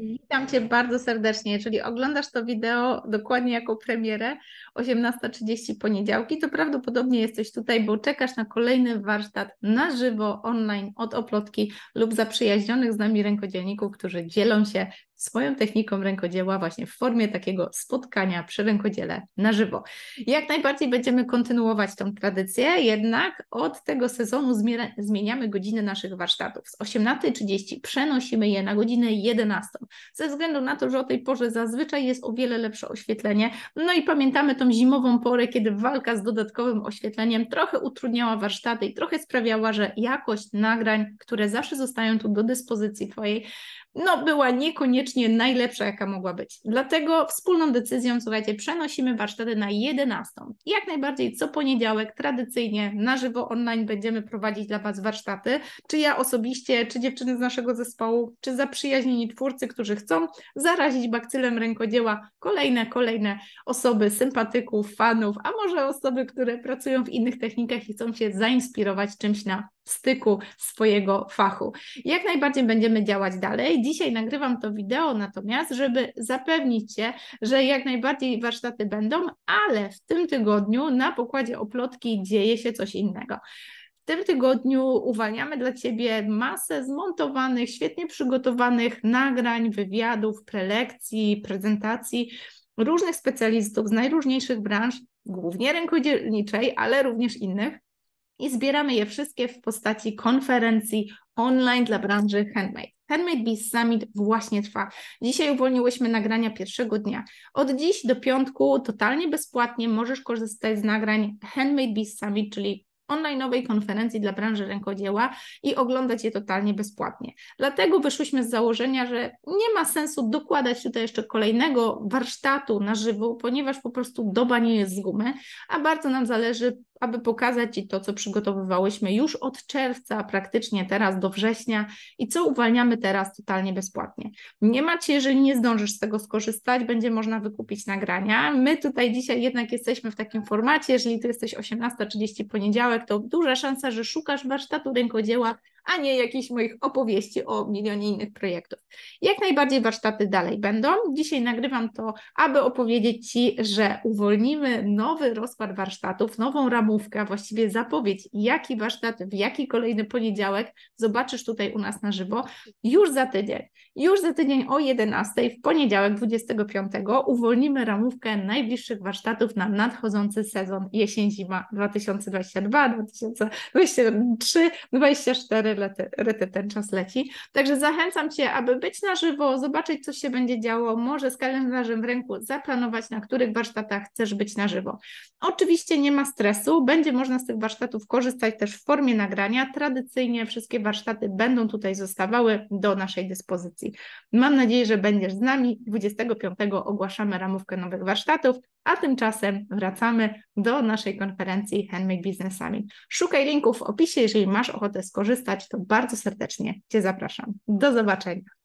Witam Cię bardzo serdecznie. Jeżeli oglądasz to wideo dokładnie jako premierę 18.30 poniedziałki, to prawdopodobnie jesteś tutaj, bo czekasz na kolejny warsztat na żywo, online, od Oplotki lub zaprzyjaźnionych z nami rękodzielników, którzy dzielą się swoją techniką rękodzieła właśnie w formie takiego spotkania przy rękodziele na żywo. Jak najbardziej będziemy kontynuować tą tradycję, jednak od tego sezonu zmieniamy godziny naszych warsztatów. Z 18.30 przenosimy je na godzinę 11, ze względu na to, że o tej porze zazwyczaj jest o wiele lepsze oświetlenie. No i pamiętamy tą zimową porę, kiedy walka z dodatkowym oświetleniem trochę utrudniała warsztaty i trochę sprawiała, że jakość nagrań, które zawsze zostają tu do dyspozycji Twojej, no była niekoniecznie faktycznie najlepsza, jaka mogła być. Dlatego wspólną decyzją, słuchajcie, przenosimy warsztaty na 11. Jak najbardziej co poniedziałek, tradycyjnie, na żywo online będziemy prowadzić dla Was warsztaty. Czy ja osobiście, czy dziewczyny z naszego zespołu, czy zaprzyjaźnieni twórcy, którzy chcą zarazić bakcylem rękodzieła kolejne, kolejne osoby, sympatyków, fanów, a może osoby, które pracują w innych technikach i chcą się zainspirować czymś na styku swojego fachu. Jak najbardziej będziemy działać dalej. Dzisiaj nagrywam to wideo natomiast, żeby zapewnić się, że jak najbardziej warsztaty będą, ale w tym tygodniu na pokładzie oplotki dzieje się coś innego. W tym tygodniu uwalniamy dla Ciebie masę zmontowanych, świetnie przygotowanych nagrań, wywiadów, prelekcji, prezentacji różnych specjalistów z najróżniejszych branż, głównie rękodzielniczej, ale również innych i zbieramy je wszystkie w postaci konferencji online dla branży handmade. Handmade Biz Summit właśnie trwa. Dzisiaj uwolniłyśmy nagrania pierwszego dnia. Od dziś do piątku totalnie bezpłatnie możesz korzystać z nagrań Handmade Biz Summit, czyli onlineowej konferencji dla branży rękodzieła i oglądać je totalnie bezpłatnie. Dlatego wyszłyśmy z założenia, że nie ma sensu dokładać tutaj jeszcze kolejnego warsztatu na żywo, ponieważ po prostu doba nie jest z gumy, a bardzo nam zależy, aby pokazać Ci to, co przygotowywałyśmy już od czerwca, praktycznie teraz do września i co uwalniamy teraz totalnie bezpłatnie. Nie macie, jeżeli nie zdążysz z tego skorzystać, będzie można wykupić nagrania. My tutaj dzisiaj jednak jesteśmy w takim formacie, jeżeli Ty jesteś 18.30 poniedziałek, to duża szansa, że szukasz warsztatu rękodzieła a nie jakichś moich opowieści o milionie innych projektów. Jak najbardziej warsztaty dalej będą. Dzisiaj nagrywam to, aby opowiedzieć Ci, że uwolnimy nowy rozkład warsztatów, nową ramówkę, właściwie zapowiedź, jaki warsztat, w jaki kolejny poniedziałek zobaczysz tutaj u nas na żywo już za tydzień. Już za tydzień o 11 w poniedziałek 25 uwolnimy ramówkę najbliższych warsztatów na nadchodzący sezon jesień-zima 2022-2023-2024 lety, ten czas leci. Także zachęcam Cię, aby być na żywo, zobaczyć, co się będzie działo, może z kalendarzem w ręku zaplanować, na których warsztatach chcesz być na żywo. Oczywiście nie ma stresu, będzie można z tych warsztatów korzystać też w formie nagrania. Tradycyjnie wszystkie warsztaty będą tutaj zostawały do naszej dyspozycji. Mam nadzieję, że będziesz z nami. 25 ogłaszamy ramówkę nowych warsztatów a tymczasem wracamy do naszej konferencji Handmade Business Summit. Szukaj linków w opisie, jeżeli masz ochotę skorzystać, to bardzo serdecznie Cię zapraszam. Do zobaczenia.